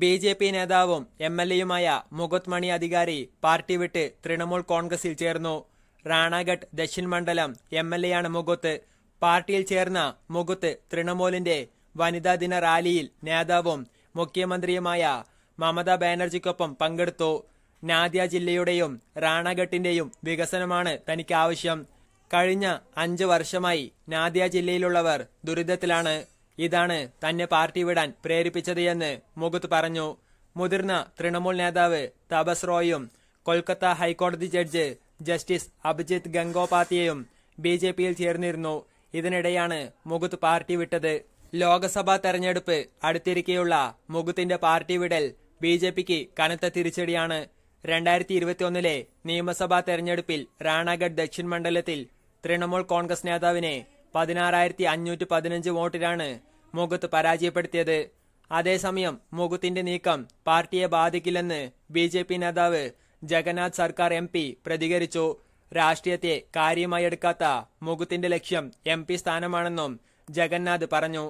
B J P നേതാവും M L എയുമായ മുകുത് മണി അധികാരി പാർട്ടി വിട്ട് തൃണമൂൽ കോൺഗ്രസിൽ ചേർന്നു റാണാഘട്ട് ദക്ഷിൺ മണ്ഡലം എം എൽ എയാണ് മുകുത്ത് പാർട്ടിയിൽ ചേർന്ന മുകുത്ത് തൃണമൂലിന്റെ വനിതാ ദിന റാലിയിൽ നേതാവും മുഖ്യമന്ത്രിയുമായ മമതാ ബാനർജിക്കൊപ്പം പങ്കെടുത്തു നാദ്യ ജില്ലയുടെയും റാണാഘട്ടിന്റെയും വികസനമാണ് തനിക്ക് ആവശ്യം കഴിഞ്ഞ അഞ്ച് വർഷമായി നാദ്യ ജില്ലയിലുള്ളവർ ദുരിതത്തിലാണ് ഇതാണ് തന്നെ പാർട്ടി വിടാൻ പ്രേരിപ്പിച്ചത് എന്ന് മുകുത്ത് പറഞ്ഞു മുതിർന്ന തൃണമൂൽ നേതാവ് തപസ് റോയും കൊൽക്കത്ത ഹൈക്കോടതി ജഡ്ജ് ജസ്റ്റിസ് അഭിജിത്ത് ഗംഗോപാധ്യയും ബി ജെ പിയിൽ ചേർന്നിരുന്നു ഇതിനിടെയാണ് മുകുത്ത് പാർട്ടി വിട്ടത് ലോക്സഭാ തെരഞ്ഞെടുപ്പ് അടുത്തിരിക്കെയുള്ള മുകുത്തിന്റെ പാർട്ടി വിടൽ ബി ജെ പിക്ക് കനത്ത തിരിച്ചടിയാണ് രണ്ടായിരത്തി ഇരുപത്തിയൊന്നിലെ നിയമസഭാ തെരഞ്ഞെടുപ്പിൽ റാണാഗഡ് ദക്ഷിൺ മണ്ഡലത്തിൽ തൃണമൂൽ കോൺഗ്രസ് നേതാവിനെ പതിനാറായിരത്തി അഞ്ഞൂറ്റി പതിനഞ്ച് വോട്ടിലാണ് മുകുത്ത് പരാജയപ്പെടുത്തിയത് അതേസമയം മുകുത്തിന്റെ നീക്കം പാർട്ടിയെ ബാധിക്കില്ലെന്ന് ബി ജെ പി നേതാവ് ജഗന്നാഥ് സർക്കാർ എം പി പ്രതികരിച്ചു രാഷ്ട്രീയത്തെ കാര്യമായി എടുക്കാത്ത മുകുത്തിന്റെ ലക്ഷ്യം എം പി സ്ഥാനമാണെന്നും ജഗന്നാഥ് പറഞ്ഞു